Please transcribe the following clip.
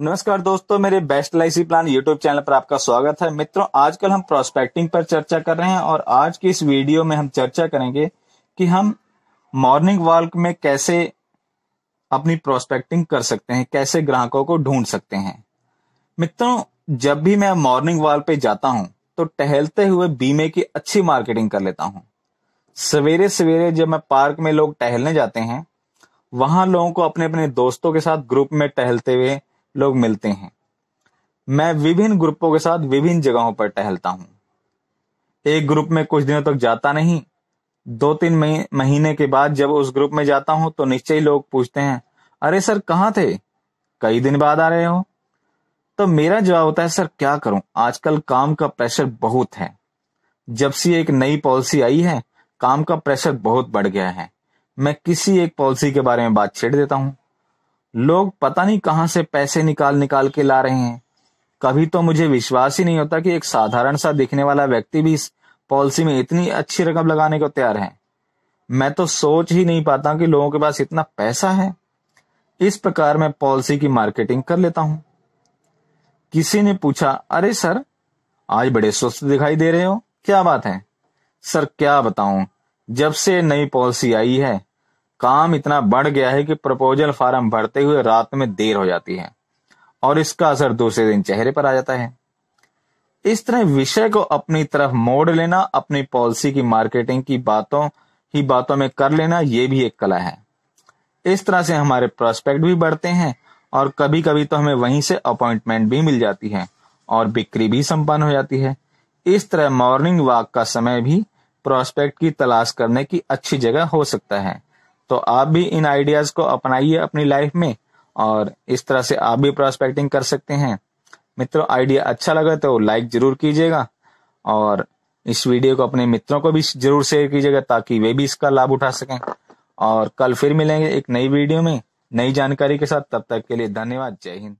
नमस्कार दोस्तों मेरे बेस्ट लाइसी प्लान यूट्यूब चैनल पर आपका स्वागत है मित्रों आजकल हम प्रोस्पेक्टिंग पर चर्चा कर रहे हैं और आज की इस वीडियो में हम चर्चा करेंगे कि हम मॉर्निंग वॉक में कैसे अपनी प्रोस्पेक्टिंग कर सकते हैं कैसे ग्राहकों को ढूंढ सकते हैं मित्रों जब भी मैं मॉर्निंग वॉल पे जाता हूं तो टहलते हुए बीमे की अच्छी मार्केटिंग कर लेता हूं सवेरे सवेरे जब मैं पार्क में लोग टहलने जाते हैं वहां लोगों को अपने अपने दोस्तों के साथ ग्रुप में टहलते हुए लोग मिलते हैं मैं विभिन्न ग्रुपों के साथ विभिन्न जगहों पर टहलता हूं एक ग्रुप में कुछ दिनों तक जाता नहीं दो तीन महीने के बाद जब उस ग्रुप में जाता हूं तो निश्चय लोग पूछते हैं अरे सर कहाँ थे कई दिन बाद आ रहे हो तो मेरा जवाब होता है सर क्या करूं आजकल काम का प्रेशर बहुत है जब से एक नई पॉलिसी आई है काम का प्रेशर बहुत बढ़ गया है मैं किसी एक पॉलिसी के बारे में बात छेड़ देता हूं लोग पता नहीं कहां से पैसे निकाल निकाल के ला रहे हैं कभी तो मुझे विश्वास ही नहीं होता कि एक साधारण सा दिखने वाला व्यक्ति भी इस पॉलिसी में इतनी अच्छी रकम लगाने को तैयार है मैं तो सोच ही नहीं पाता कि लोगों के पास इतना पैसा है इस प्रकार मैं पॉलिसी की मार्केटिंग कर लेता हूं किसी ने पूछा अरे सर आज बड़े सुस्त दिखाई दे रहे हो क्या बात है सर क्या बताऊं जब से नई पॉलिसी आई है काम इतना बढ़ गया है कि प्रपोजल फार्म भरते हुए रात में देर हो जाती है और इसका असर दूसरे दिन चेहरे पर आ जाता है इस तरह विषय को अपनी तरफ मोड़ लेना अपनी पॉलिसी की मार्केटिंग की बातों ही बातों में कर लेना ये भी एक कला है इस तरह से हमारे प्रोस्पेक्ट भी बढ़ते हैं और कभी कभी तो हमें वहीं से अपॉइंटमेंट भी मिल जाती है और बिक्री भी संपन्न हो जाती है इस तरह मॉर्निंग वॉक का समय भी प्रोस्पेक्ट की तलाश करने की अच्छी जगह हो सकता है तो आप भी इन आइडियाज को अपनाइए अपनी लाइफ में और इस तरह से आप भी प्रोस्पेक्टिंग कर सकते हैं मित्रों आइडिया अच्छा लगा तो लाइक जरूर कीजिएगा और इस वीडियो को अपने मित्रों को भी जरूर शेयर कीजिएगा ताकि वे भी इसका लाभ उठा सकें और कल फिर मिलेंगे एक नई वीडियो में नई जानकारी के साथ तब तक के लिए धन्यवाद जय हिंद